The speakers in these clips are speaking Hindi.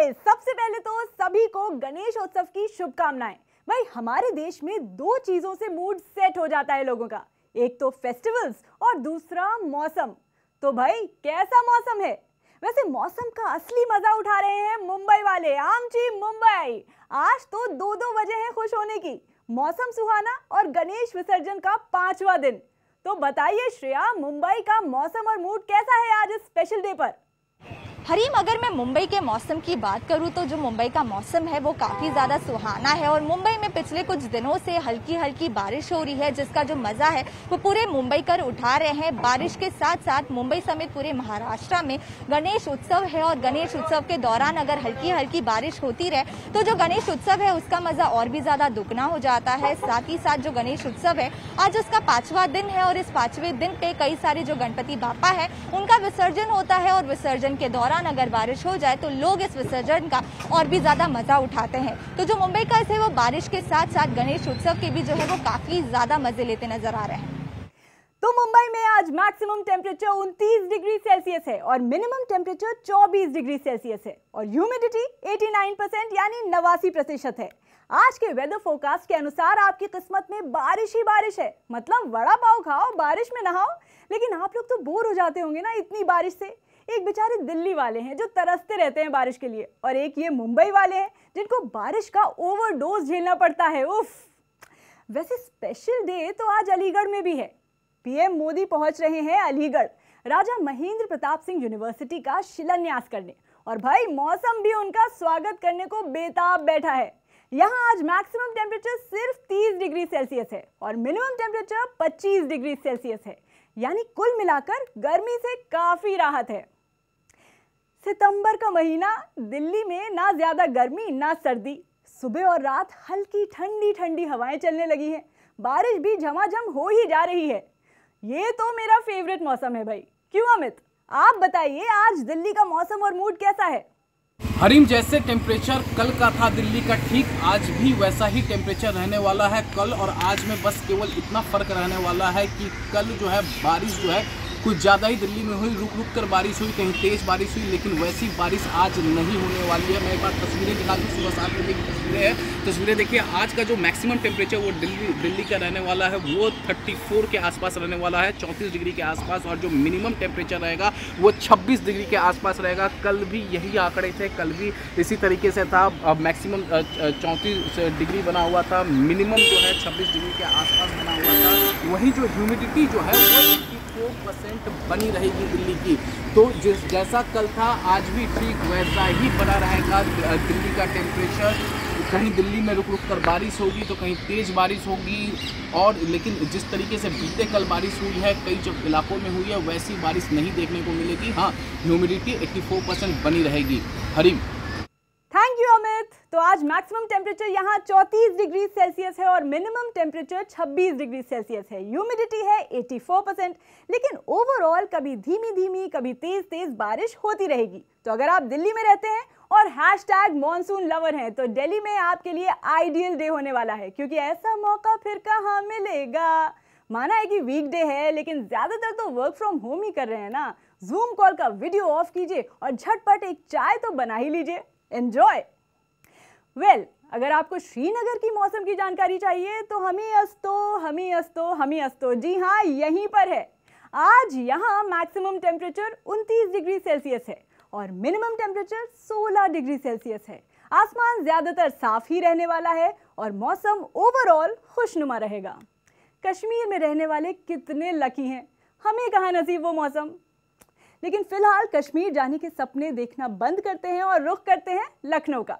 गाइस सबसे पहले तो सभी को गणेश उत्सव की शुभकामनाएं भाई हमारे देश में दो चीजों से मूड सेट हो जाता है लोगों का एक तो फेस्टिवल्स और दूसरा मौसम तो भाई कैसा मौसम है वैसे मौसम का असली मजा उठा रहे हैं मुंबई वाले आमची मुंबई आज तो दो दो वजह है खुश होने की मौसम सुहाना और गणेश विसर्जन का पांचवा दिन तो बताइए श्रेया मुंबई का मौसम और मूड कैसा है आज इस स्पेशल डे पर हरीम अगर मैं मुंबई के मौसम की बात करूं तो जो मुंबई का मौसम है वो काफ़ी ज़्यादा सुहाना है और मुंबई में पिछले कुछ दिनों से हल्की हल्की बारिश हो रही है जिसका जो मज़ा है वो पूरे मुंबई कर उठा रहे हैं बारिश के साथ साथ मुंबई समेत पूरे महाराष्ट्र में गणेश उत्सव है और गणेश उत्सव के दौरान अगर हल्की हल्की बारिश होती रहे तो जो गणेश उत्सव है उसका मज़ा और भी ज़्यादा दुगना हो जाता है साथ ही साथ जो गणेश उत्सव है आज उसका पांचवा दिन है और इस पांचवें दिन पे कई सारे जो गणपति बापा है उनका विसर्जन होता है और विसर्जन के दौरान दौरान अगर बारिश हो जाए तो लोग इस विसर्जन का और भी ज़्यादा मज़ा उठाते हैं तो जो मुंबई का है वो बारिश के साथ साथ गणेश उत्सव के भी जो है वो काफ़ी ज़्यादा मज़े लेते नज़र आ रहे हैं तो मुंबई में आज मैक्सिमम टेम्परेचर 29 डिग्री सेल्सियस है और मिनिमम टेम्परेचर 24 डिग्री सेल्सियस है और ह्यूमिडिटी 89 परसेंट यानी नवासी प्रतिशत है आज के वेदर फोरकास्ट के अनुसार आपकी किस्मत में बारिश ही बारिश है मतलब वड़ा पाव खाओ बारिश में नहाओ लेकिन आप लोग तो बोर हो जाते होंगे ना इतनी बारिश से एक बेचारे दिल्ली वाले हैं जो तरसते रहते हैं बारिश के लिए और एक ये मुंबई वाले हैं जिनको बारिश का ओवरडोज झेलना पड़ता है उफ वैसे स्पेशल डे तो आज अलीगढ़ में भी है पीएम मोदी पहुंच रहे हैं अलीगढ़ राजा महेंद्र प्रताप सिंह यूनिवर्सिटी का शिलान्यास करने और भाई मौसम भी उनका स्वागत करने को बेताब बैठा है यहाँ आज मैक्सिमम टेम्परेचर सिर्फ 30 डिग्री सेल्सियस है और मिनिमम टेम्परेचर 25 डिग्री सेल्सियस है यानी कुल मिलाकर गर्मी से काफ़ी राहत है सितंबर का महीना दिल्ली में ना ज़्यादा गर्मी ना सर्दी सुबह और रात हल्की ठंडी ठंडी हवाएं चलने लगी हैं बारिश भी झमाझम हो ही जा रही है ये तो मेरा फेवरेट मौसम है भाई क्यों अमित आप बताइए आज दिल्ली का मौसम और मूड कैसा है हरीम जैसे टेम्परेचर कल का था दिल्ली का ठीक आज भी वैसा ही टेम्परेचर रहने वाला है कल और आज में बस केवल इतना फ़र्क रहने वाला है कि कल जो है बारिश जो है कुछ ज़्यादा ही दिल्ली में हुई रुक रुक कर बारिश हुई कहीं तेज़ बारिश हुई लेकिन वैसी बारिश आज नहीं होने वाली है मैं एक बार तस्वीरें दिखा दूँ सुबह सात बजे की तस्वीरें हैं तस्वीरें देखिए आज का जो मैक्सिमम टेम्परेचर वो दिल्ली दिल्ली का रहने वाला है वो 34 के आसपास रहने वाला है 34 डिग्री के आसपास और जो मिनिमम टेम्परेचर रहेगा वो छब्बीस डिग्री के आसपास रहेगा कल भी यही आंकड़े थे कल भी इसी तरीके से था मैक्सिमम चौंतीस डिग्री बना हुआ था मिनिमम जो है छब्बीस डिग्री के आसपास बना हुआ था वही जो ह्यूमिडिटी जो है वो परसेंट बनी रहेगी दिल्ली की तो जिस जैसा कल था आज भी ठीक वैसा ही बना रहेगा दिल्ली का टेम्परेचर कहीं दिल्ली में रुक रुक कर बारिश होगी तो कहीं तेज़ बारिश होगी और लेकिन जिस तरीके से बीते कल बारिश हुई है कई जब इलाकों में हुई है वैसी बारिश नहीं देखने को मिलेगी हाँ ह्यूमिडिटी 84 परसेंट बनी रहेगी हरी तो आज मैक्सिमम टेम्परेचर यहाँ 34 डिग्री सेल्सियस है और मिनिमम टेम्परेचर 26 डिग्री सेल्सियस है ह्यूमिडिटी है 84 परसेंट लेकिन ओवरऑल कभी धीमी धीमी कभी तेज तेज बारिश होती रहेगी तो अगर आप दिल्ली में रहते हैं और हैश टैग मानसून लवर हैं तो दिल्ली में आपके लिए आइडियल डे होने वाला है क्योंकि ऐसा मौका फिर कहाँ मिलेगा माना है कि वीकडे है लेकिन ज़्यादातर तो वर्क फ्रॉम होम ही कर रहे हैं ना जूम कॉल का वीडियो ऑफ कीजिए और झटपट एक चाय तो बना ही लीजिए एंजॉय वेल well, अगर आपको श्रीनगर की मौसम की जानकारी चाहिए तो हमी अस्तो हमी अस्तो हमी अस्तो जी हाँ यहीं पर है आज यहाँ मैक्सिमम टेम्परेचर 29 डिग्री सेल्सियस है और मिनिमम टेम्परेचर 16 डिग्री सेल्सियस है आसमान ज़्यादातर साफ ही रहने वाला है और मौसम ओवरऑल खुशनुमा रहेगा कश्मीर में रहने वाले कितने लकी हैं हमें कहाँ नसीब वो मौसम लेकिन फ़िलहाल कश्मीर जाने के सपने देखना बंद करते हैं और रुख करते हैं लखनऊ का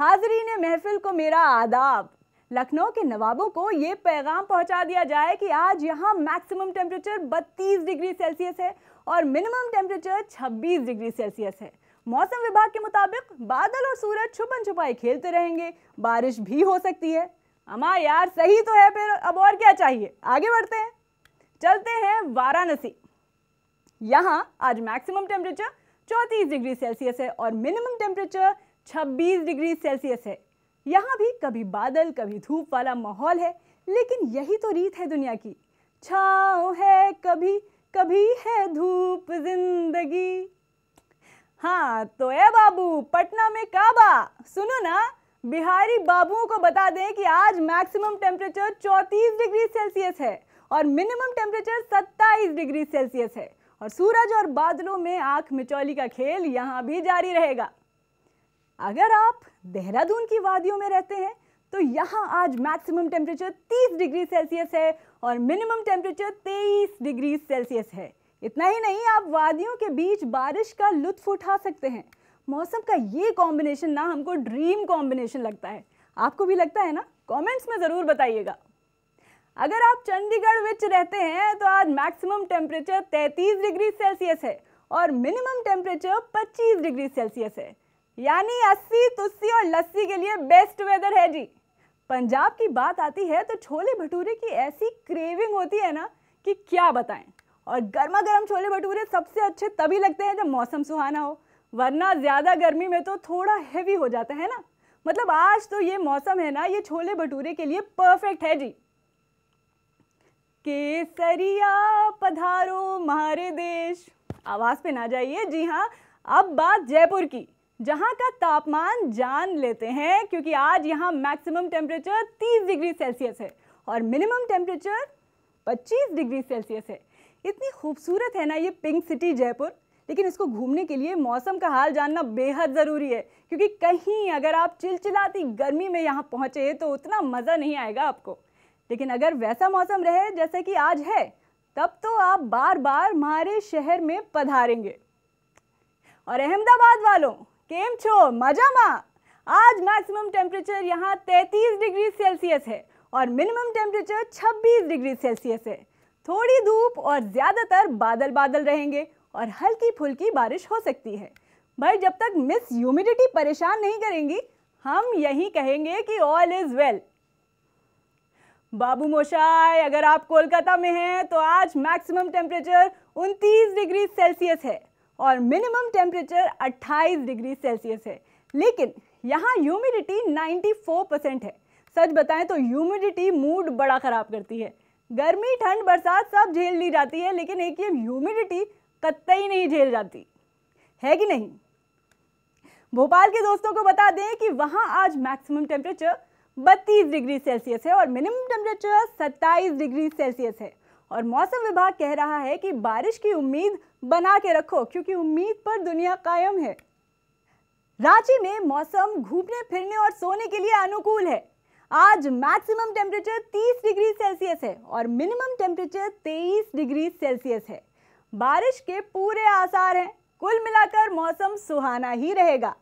हाजरीन महफिल को मेरा आदाब लखनऊ के नवाबों को ये पैगाम पहुंचा दिया जाए कि आज यहाँ मैक्सिमम टेम्परेचर 32 डिग्री सेल्सियस है और मिनिमम टेम्परेचर 26 डिग्री सेल्सियस है मौसम विभाग के मुताबिक बादल और सूरज छुपन छुपाई खेलते रहेंगे बारिश भी हो सकती है अमा यार सही तो है फिर अब और क्या चाहिए आगे बढ़ते हैं चलते हैं वाराणसी यहाँ आज मैक्सिमम टेम्परेचर चौंतीस डिग्री सेल्सियस है और मिनिमम टेम्परेचर 26 डिग्री सेल्सियस है यहाँ भी कभी बादल कभी धूप वाला माहौल है लेकिन यही तो रीत है दुनिया की छाओ है कभी कभी है धूप जिंदगी हाँ तो ए बाबू पटना में काबा सुनो ना बिहारी बाबुओं को बता दें कि आज मैक्सिमम टेम्परेचर 34 डिग्री सेल्सियस है और मिनिमम टेम्परेचर 27 डिग्री सेल्सियस है और सूरज और बादलों में आंख मिचौली का खेल यहाँ भी जारी रहेगा अगर आप देहरादून की वादियों में रहते हैं तो यहाँ आज मैक्सिमम टेम्परेचर 30 डिग्री सेल्सियस है और मिनिमम टेम्परेचर 23 डिग्री सेल्सियस है इतना ही नहीं आप वादियों के बीच बारिश का लुत्फ उठा सकते हैं मौसम का ये कॉम्बिनेशन ना हमको ड्रीम कॉम्बिनेशन लगता है आपको भी लगता है ना कमेंट्स में ज़रूर बताइएगा अगर आप चंडीगढ़ विच रहते हैं तो आज मैक्सिमम टेम्परेचर 33 डिग्री सेल्सियस है और मिनिमम टेम्परेचर 25 डिग्री सेल्सियस है यानी अस्सी तुस्सी और लस्सी के लिए बेस्ट वेदर है जी पंजाब की बात आती है तो छोले भटूरे की ऐसी क्रेविंग होती है ना कि क्या बताएं और गर्मा गर्म छोले भटूरे सबसे अच्छे तभी लगते हैं जब मौसम सुहाना हो वरना ज़्यादा गर्मी में तो थोड़ा हैवी हो जाता है ना मतलब आज तो ये मौसम है ना ये छोले भटूरे के लिए परफेक्ट है जी केसरिया पधारो मारे देश आवाज़ पे ना जाइए जी हाँ अब बात जयपुर की जहां का तापमान जान लेते हैं क्योंकि आज यहां मैक्सिमम टेम्परेचर 30 डिग्री सेल्सियस है और मिनिमम टेम्परेचर 25 डिग्री सेल्सियस है इतनी खूबसूरत है ना ये पिंक सिटी जयपुर लेकिन इसको घूमने के लिए मौसम का हाल जानना बेहद ज़रूरी है क्योंकि कहीं अगर आप चिलचिलाती गर्मी में यहाँ पहुँचे तो उतना मज़ा नहीं आएगा आपको लेकिन अगर वैसा मौसम रहे जैसे कि आज है तब तो आप बार बार हमारे शहर में पधारेंगे और अहमदाबाद वालों छो मजा मा आज मैक्सिमम टेम्परेचर यहाँ 33 डिग्री सेल्सियस है और मिनिमम टेम्परेचर 26 डिग्री सेल्सियस है थोड़ी धूप और ज़्यादातर बादल बादल रहेंगे और हल्की फुल्की बारिश हो सकती है भाई जब तक मिस ह्यूमिडिटी परेशान नहीं करेंगी हम यही कहेंगे कि all is well babu moshai अगर आप कोलकाता में हैं तो आज मैक्सिमम टेम्परेचर 29 डिग्री सेल्सियस है और मिनिमम टेम्परेचर 28 डिग्री सेल्सियस है लेकिन यहाँ ह्यूमिडिटी 94 परसेंट है सच बताएं तो ह्यूमिडिटी मूड बड़ा ख़राब करती है गर्मी ठंड बरसात सब झेल ली जाती है लेकिन एक ये ह्यूमिडिटी कतई नहीं झेल जाती है कि नहीं भोपाल के दोस्तों को बता दें कि वहाँ आज मैक्सिमम टेम्परेचर बत्तीस डिग्री सेल्सियस है और मिनिमम टेम्परेचर सत्ताईस डिग्री सेल्सियस है और मौसम विभाग कह रहा है कि बारिश की उम्मीद बना के रखो क्योंकि उम्मीद पर दुनिया कायम है रांची में मौसम घूमने फिरने और सोने के लिए अनुकूल है आज मैक्सिमम टेम्परेचर 30 डिग्री सेल्सियस है और मिनिमम टेम्परेचर 23 डिग्री सेल्सियस है बारिश के पूरे आसार हैं कुल मिलाकर मौसम सुहाना ही रहेगा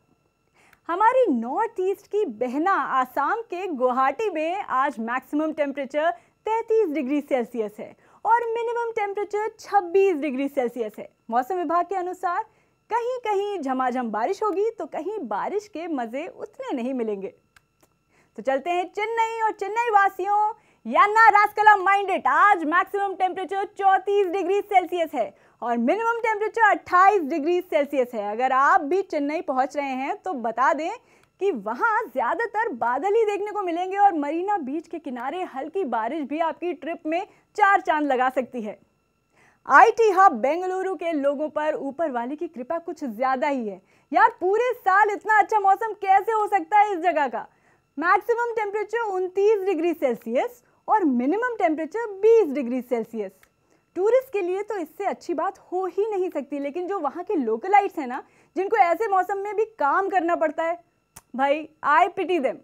हमारी नॉर्थ ईस्ट की बहना आसाम के गुवाहाटी में आज मैक्सिमम टेम्परेचर 33 डिग्री सेल्सियस है और मिनिमम टेम्परेचर 26 डिग्री सेल्सियस है मौसम विभाग के अनुसार कहीं कहीं झमाझम बारिश होगी तो कहीं बारिश के मज़े उतने नहीं मिलेंगे तो चलते हैं चेन्नई और चेन्नई वासियों या ना रासकला माइंडेड आज मैक्सिमम टेम्परेचर 34 डिग्री सेल्सियस है और मिनिमम टेम्परेचर 28 डिग्री सेल्सियस है अगर आप भी चेन्नई पहुंच रहे हैं तो बता दें कि वहां ज़्यादातर बादल ही देखने को मिलेंगे और मरीना बीच के किनारे हल्की बारिश भी आपकी ट्रिप में चार चांद लगा सकती है आईटी हब बेंगलुरु के लोगों पर ऊपर वाले की कृपा कुछ ज़्यादा ही है यार पूरे साल इतना अच्छा मौसम कैसे हो सकता है इस जगह का मैक्सिमम टेम्परेचर उनतीस डिग्री सेल्सियस और minimum temperature 20 degree Celsius tourist के लिए तो इससे अच्छी बात हो ही नहीं सकती लेकिन जो वहाँ के लोकलाइट्स हैं ना जिनको ऐसे मौसम में भी काम करना पड़ता है भाई आई पिटी देम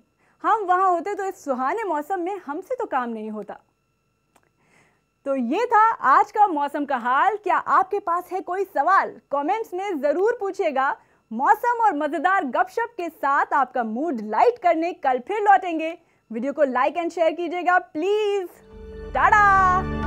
हम वहाँ होते तो इस सुहाने मौसम में हमसे तो काम नहीं होता तो ये था आज का मौसम का हाल क्या आपके पास है कोई सवाल कमेंट्स में ज़रूर पूछिएगा मौसम और मज़ेदार गपशप के साथ आपका मूड लाइट करने कल फिर लौटेंगे वीडियो को लाइक एंड शेयर कीजिएगा प्लीज़ टाटा